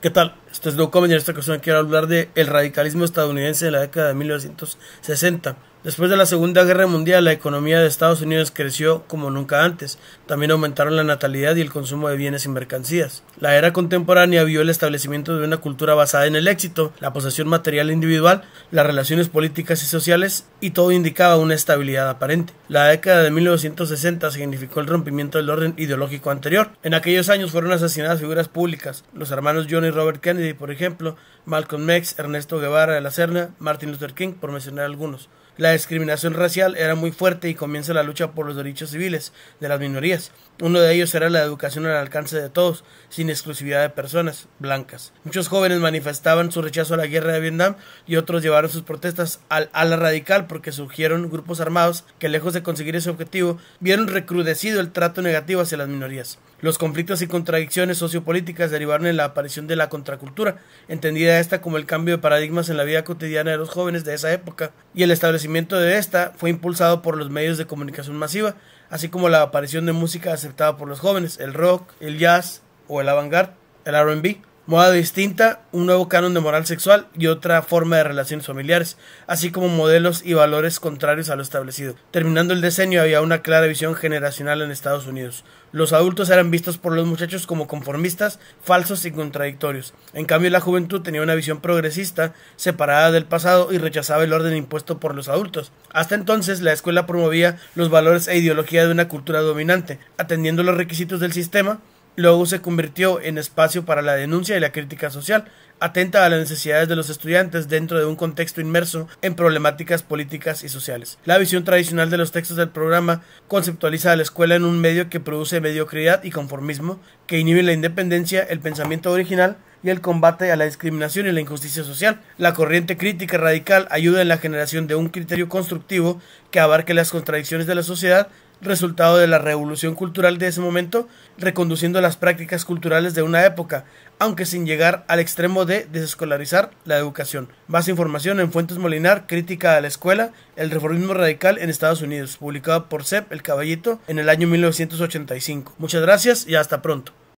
¿Qué tal? Esto es Low y En esta ocasión quiero hablar de el radicalismo estadounidense de la década de 1960. Después de la Segunda Guerra Mundial, la economía de Estados Unidos creció como nunca antes. También aumentaron la natalidad y el consumo de bienes y mercancías. La era contemporánea vio el establecimiento de una cultura basada en el éxito, la posesión material e individual, las relaciones políticas y sociales, y todo indicaba una estabilidad aparente. La década de 1960 significó el rompimiento del orden ideológico anterior. En aquellos años fueron asesinadas figuras públicas, los hermanos John y Robert Kennedy, por ejemplo, Malcolm X, Ernesto Guevara de la Serna, Martin Luther King, por mencionar algunos. La discriminación racial era muy fuerte y comienza la lucha por los derechos civiles de las minorías. Uno de ellos era la educación al alcance de todos, sin exclusividad de personas blancas. Muchos jóvenes manifestaban su rechazo a la guerra de Vietnam y otros llevaron sus protestas al ala radical porque surgieron grupos armados que lejos de conseguir ese objetivo vieron recrudecido el trato negativo hacia las minorías. Los conflictos y contradicciones sociopolíticas derivaron en la aparición de la contracultura, entendida esta como el cambio de paradigmas en la vida cotidiana de los jóvenes de esa época, y el establecimiento de esta fue impulsado por los medios de comunicación masiva, así como la aparición de música aceptada por los jóvenes, el rock, el jazz o el avant-garde, el RB moda distinta, un nuevo canon de moral sexual y otra forma de relaciones familiares, así como modelos y valores contrarios a lo establecido. Terminando el decenio había una clara visión generacional en Estados Unidos. Los adultos eran vistos por los muchachos como conformistas, falsos y contradictorios. En cambio, la juventud tenía una visión progresista, separada del pasado y rechazaba el orden impuesto por los adultos. Hasta entonces, la escuela promovía los valores e ideología de una cultura dominante, atendiendo los requisitos del sistema, luego se convirtió en espacio para la denuncia y la crítica social, atenta a las necesidades de los estudiantes dentro de un contexto inmerso en problemáticas políticas y sociales. La visión tradicional de los textos del programa conceptualiza a la escuela en un medio que produce mediocridad y conformismo, que inhibe la independencia, el pensamiento original y el combate a la discriminación y la injusticia social. La corriente crítica radical ayuda en la generación de un criterio constructivo que abarque las contradicciones de la sociedad resultado de la revolución cultural de ese momento, reconduciendo las prácticas culturales de una época, aunque sin llegar al extremo de desescolarizar la educación. Más información en Fuentes Molinar, Crítica a la Escuela, El Reformismo Radical en Estados Unidos, publicado por Sepp El Caballito en el año 1985. Muchas gracias y hasta pronto.